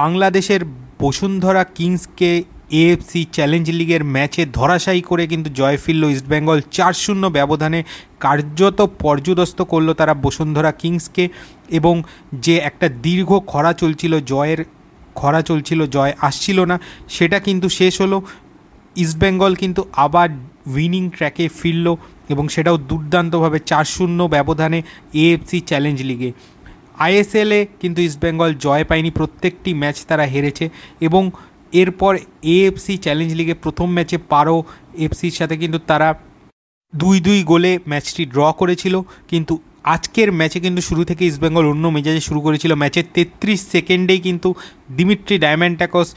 বাংলাদেশের Bashundhara কিংসকে AFC challenge লিগের ম্যাচে ধরাশায়ী করে কিন্তু জয় ফিরল ইস্টবেঙ্গল চার শূন্য ব্যবধানে কার্যত পর্যদস্ত করল তারা বসুন্ধরা কিংসকে এবং যে একটা দীর্ঘ খরা চলছিল জয়ের খরা চলছিল জয় আসছিল না সেটা কিন্তু শেষ হলো ইস্টবেঙ্গল কিন্তু আবার উইনিং ট্র্যাকে ফিরল এবং সেটাও দুর্দান্তভাবে চার শূন্য ব্যবধানে এএফসি চ্যালেঞ্জ লিগে আইএসএলে কিন্তু ইস্টবেঙ্গল জয় পায়নি প্রত্যেকটি ম্যাচ তারা হেরেছে এবং এরপর এএফসি চ্যালেঞ্জ লিগে প্রথম ম্যাচে পারো এফসির সাথে কিন্তু তারা দুই দুই গোলে ম্যাচটি ড্র করেছিল কিন্তু আজকের ম্যাচে কিন্তু শুরু থেকে ইস্টবেঙ্গল অন্য মেজাজে শুরু করেছিল ম্যাচের তেত্রিশ সেকেন্ডেই কিন্তু ডায়মন্ড ডায়মন্ডাকস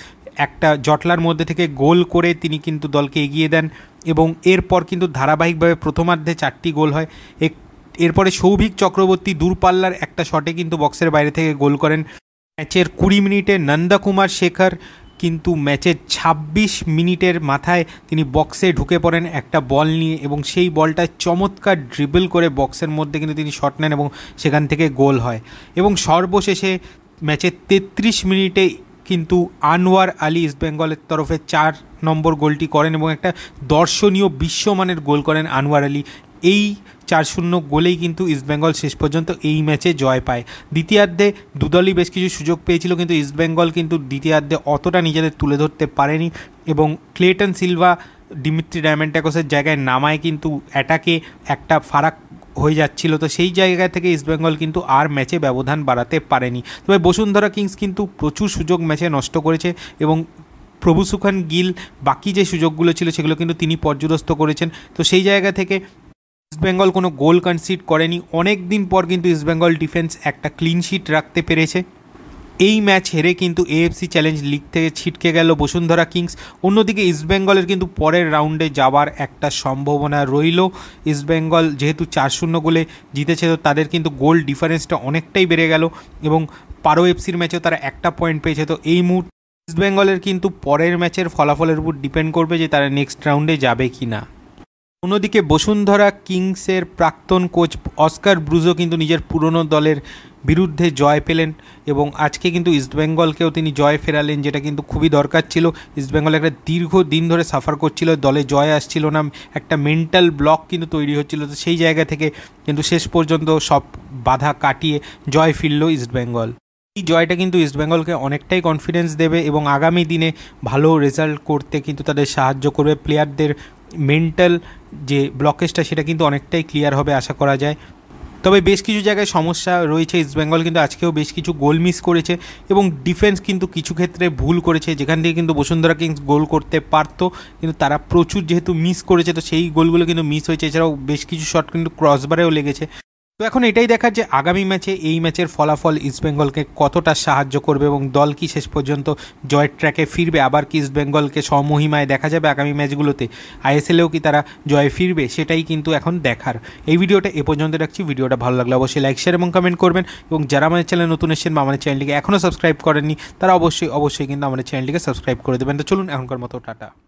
একটা জটলার মধ্যে থেকে গোল করে তিনি কিন্তু দলকে এগিয়ে দেন এবং এরপর কিন্তু ধারাবাহিকভাবে প্রথমার্ধে চারটি গোল হয় এক এরপরে সৌভিক চক্রবর্তী দূরপাল্লার একটা শটে কিন্তু বক্সের বাইরে থেকে গোল করেন ম্যাচের কুড়ি মিনিটে নন্দাকুমার শেখর কিন্তু ম্যাচের ২৬ মিনিটের মাথায় তিনি বক্সে ঢুকে পড়েন একটা বল নিয়ে এবং সেই বলটা চমৎকার ড্রিবল করে বক্সের মধ্যে কিন্তু তিনি শট নেন এবং সেখান থেকে গোল হয় এবং সর্বশেষে ম্যাচের তেত্রিশ মিনিটে কিন্তু আনোয়ার আলী ইস্টবেঙ্গলের তরফে চার নম্বর গোলটি করেন এবং একটা দর্শনীয় বিশ্বমানের গোল করেন আনোয়ার আলী এই চার শূন্য গোলেই কিন্তু ইস্টবেঙ্গল শেষ পর্যন্ত এই ম্যাচে জয় পায় দ্বিতীয়ার্ধে দুদলই বেশ কিছু সুযোগ পেয়েছিল কিন্তু ইস্টবেঙ্গল কিন্তু দ্বিতীয়ার্ধে অতটা নিজেদের তুলে ধরতে পারেনি এবং ক্লেটন সিলভা ডিমিত্রি ডায়মেন্টাকোসের জায়গায় নামায় কিন্তু অ্যাটাকে একটা ফারাক হয়ে যাচ্ছিল তো সেই জায়গা থেকে ইস্টবেঙ্গল কিন্তু আর ম্যাচে ব্যবধান বাড়াতে পারেনি তবে বসুন্ধরা কিংস কিন্তু প্রচুর সুযোগ ম্যাচে নষ্ট করেছে এবং প্রভু সুখান গিল বাকি যে সুযোগগুলো ছিল সেগুলো কিন্তু তিনি পর্যদস্ত করেছেন তো সেই জায়গা থেকে ইস্টবেঙ্গল কোনো গোল কনসিড করেনি অনেক দিন পর কিন্তু ইস্টবেঙ্গল ডিফেন্স একটা ক্লিন শিট রাখতে পেরেছে এই ম্যাচ হেরে কিন্তু এএফসি চ্যালেঞ্জ লিগ থেকে ছিটকে গেল বসুন্ধরা কিংস অন্যদিকে ইস্টবেঙ্গলের কিন্তু পরের রাউন্ডে যাওয়ার একটা সম্ভাবনা রইল ইস্টবেঙ্গল যেহেতু চার শূন্য গোলে জিতেছে তো তাদের কিন্তু গোল ডিফারেন্সটা অনেকটাই বেড়ে গেল এবং পারো এফসির ম্যাচেও তারা একটা পয়েন্ট পেয়েছে তো এই মুহূর্তে ইস্টবেঙ্গলের কিন্তু পরের ম্যাচের ফলাফলের উপর ডিপেন্ড করবে যে তারা নেক্সট রাউন্ডে যাবে কি না অন্যদিকে বসুন্ধরা কিংসের প্রাক্তন কোচ অস্কার ব্রুজো কিন্তু নিজের পুরনো দলের বিরুদ্ধে জয় পেলেন এবং আজকে কিন্তু ইস্টবেঙ্গলকেও তিনি জয় ফেরালেন যেটা কিন্তু খুবই দরকার ছিল ইস্টবেঙ্গল একটা দীর্ঘ দিন ধরে সাফার করছিল দলে জয় আসছিল না একটা মেন্টাল ব্লক কিন্তু তৈরি হচ্ছিল তো সেই জায়গা থেকে কিন্তু শেষ পর্যন্ত সব বাধা কাটিয়ে জয় ফিরল ইস্টবেঙ্গল এই জয়টা কিন্তু ইস্টবেঙ্গলকে অনেকটাই কনফিডেন্স দেবে এবং আগামী দিনে ভালো রেজাল্ট করতে কিন্তু তাদের সাহায্য করবে প্লেয়ারদের মেন্টাল যে ব্লকেজটা সেটা কিন্তু অনেকটাই ক্লিয়ার হবে আশা করা যায় তবে বেশ কিছু জায়গায় সমস্যা রয়েছে ইস্টবেঙ্গল কিন্তু আজকেও বেশ কিছু গোল মিস করেছে এবং ডিফেন্স কিন্তু কিছু ক্ষেত্রে ভুল করেছে যেখান থেকে কিন্তু বসুন্ধরা কিংস গোল করতে পারত কিন্তু তারা প্রচুর যেহেতু মিস করেছে তো সেই গোলগুলো কিন্তু মিস হয়েছে এছাড়াও বেশ কিছু শট কিন্তু ক্রসবারেও লেগেছে তো এখন এটাই দেখার যে আগামী ম্যাচে এই ম্যাচের ফলাফল ইস্টবেঙ্গলকে কতটা সাহায্য করবে এবং দল কি শেষ পর্যন্ত জয়ের ট্র্যাকে ফিরবে আবার কি ইস্টবেঙ্গলকে সমহিমায় দেখা যাবে আগামী ম্যাচগুলোতে আইএসএলেও কি তারা জয়ে ফিরবে সেটাই কিন্তু এখন দেখার এই ভিডিওটা এ পর্যন্ত রাখছি ভিডিওটা ভালো লাগলে অবশ্যই লাইক শেয়ার এবং কমেন্ট করবেন এবং যারা আমাদের চ্যানেল নতুন এসেছেন বা আমাদের চ্যানেলটিকে এখনও সাবস্ক্রাইব করেননি তারা অবশ্যই অবশ্যই কিন্তু আমাদের চ্যানেলটিকে সাবস্ক্রাইব করে দেবেন তো চলুন এখনকার মতো টাটা